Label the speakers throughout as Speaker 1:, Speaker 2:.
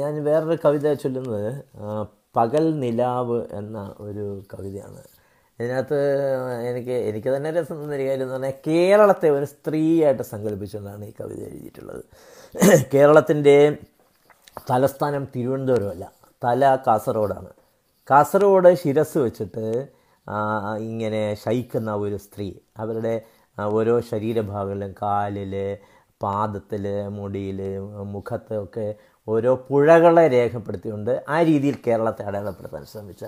Speaker 1: ഞാൻ വേറൊരു കവിത ചൊല്ലുന്നത് പകൽ നിലാവ് എന്ന ഒരു കവിതയാണ് ഇതിനകത്ത് എനിക്ക് എനിക്ക് തന്നെ രസം തന്നൊരു കാര്യം എന്ന് പറഞ്ഞാൽ കേരളത്തെ ഒരു സ്ത്രീയായിട്ട് സങ്കല്പിച്ചുകൊണ്ടാണ് ഈ കവിത എഴുതിയിട്ടുള്ളത് കേരളത്തിൻ്റെ തലസ്ഥാനം തിരുവനന്തപുരമല്ല തല കാസർഗോഡാണ് കാസർഗോഡ് ശിരസ് വെച്ചിട്ട് ഇങ്ങനെ ശയിക്കുന്ന ഒരു സ്ത്രീ അവരുടെ ഓരോ ശരീരഭാഗങ്ങളിലും കാലിൽ പാദത്തിൽ മുടിയിൽ മുഖത്തൊക്കെ ഓരോ പുഴകളെ രേഖപ്പെടുത്തിയുണ്ട് ആ രീതിയിൽ കേരളത്തെ അടയാളപ്പെടുത്താൻ ശ്രമിച്ച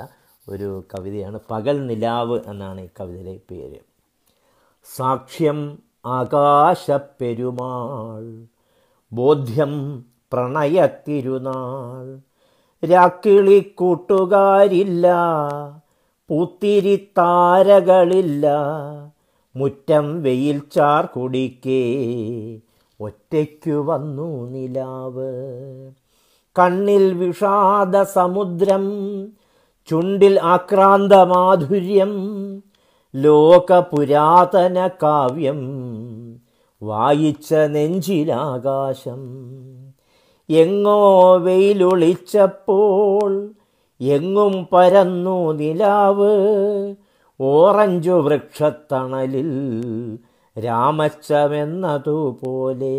Speaker 1: ഒരു കവിതയാണ് പകൽ നിലാവ് എന്നാണ് ഈ കവിതയിലെ പേര് സാക്ഷ്യം ആകാശപ്പെരുമാൾ ബോധ്യം പ്രണയത്തിരുനാൾ രാക്കിളി കൂട്ടുകാരില്ല പൂത്തിരി താരകളില്ല മുറ്റം വെയിൽ ചാർ കുടിക്കേ ഒറ്റയ്ക്കു വന്നു നിലാവ് കണ്ണിൽ വിഷാദ സമുദ്രം ചുണ്ടിൽ ആക്രാന്ത മാധുര്യം ലോക പുരാതന കാവ്യം വായിച്ച നെഞ്ചിലാകാശം എങ്ങോ വെയിലൊളിച്ചപ്പോൾ എങ്ങും പരന്നു നിലാവ് ഓറഞ്ചു വൃക്ഷത്തണലിൽ രാമച്ചമെന്നതുപോലെ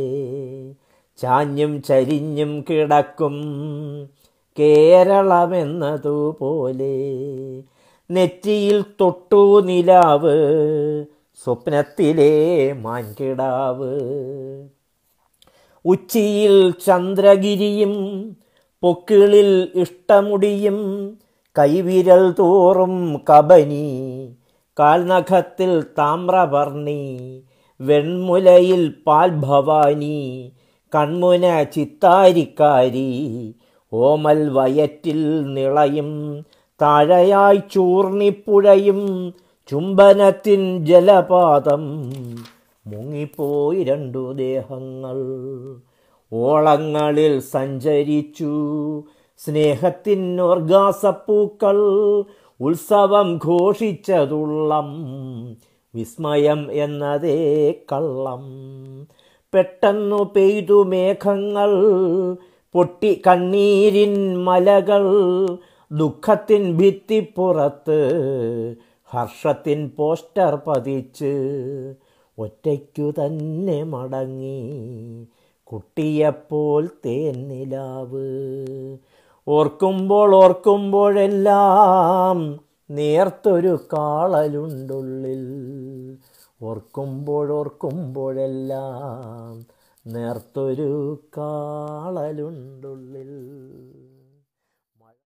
Speaker 1: ചാഞ്ഞും ചരിഞ്ഞും കിടക്കും കേരളമെന്നതുപോലെ നെറ്റിയിൽ തൊട്ടു നിലാവ് സ്വപ്നത്തിലെ മാൻകിടാവ് ഉച്ചിയിൽ ചന്ദ്രഗിരിയും പൊക്കിളിൽ ഇഷ്ടമുടിയും കൈവിരൽ തോറും കബനി കാൽനഖത്തിൽ താമ്രവർണി വെൺമുലയിൽ പാൽഭവാനി കൺമുന ചിത്താരിക്കാരി ഓമൽ വയറ്റിൽ നിളയും താഴയായി ചൂർണിപ്പുഴയും ചുംബനത്തിൻ ജലപാതം മുങ്ങിപ്പോയി രണ്ടു ദേഹങ്ങൾ ഓളങ്ങളിൽ സഞ്ചരിച്ചു ഓർഗാസപ്പൂക്കൾ ഉത്സവം ഘോഷിച്ചതുള്ളം വിസ്മയം എന്നതേ കള്ളം പെട്ടെന്നു പെയ്തു മേഘങ്ങൾ പൊട്ടി കണ്ണീരിൻ മലകൾ ദുഃഖത്തിൻ ഭിത്തിപ്പുറത്ത് ഹർഷത്തിൻ പോസ്റ്റർ പതിച്ച് ഒറ്റയ്ക്കു തന്നെ മടങ്ങി കുട്ടിയെപ്പോൾ തേന്നിലാവ് ഓർക്കുമ്പോൾ ഓർക്കുമ്പോഴെല്ലാം നേർത്തൊരു കാളലുണ്ടുള്ളിൽ ഓർക്കുമ്പോൾ ഓർക്കുമ്പോഴെല്ലാം നേർത്തൊരു കാളലുണ്ടുള്ളിൽ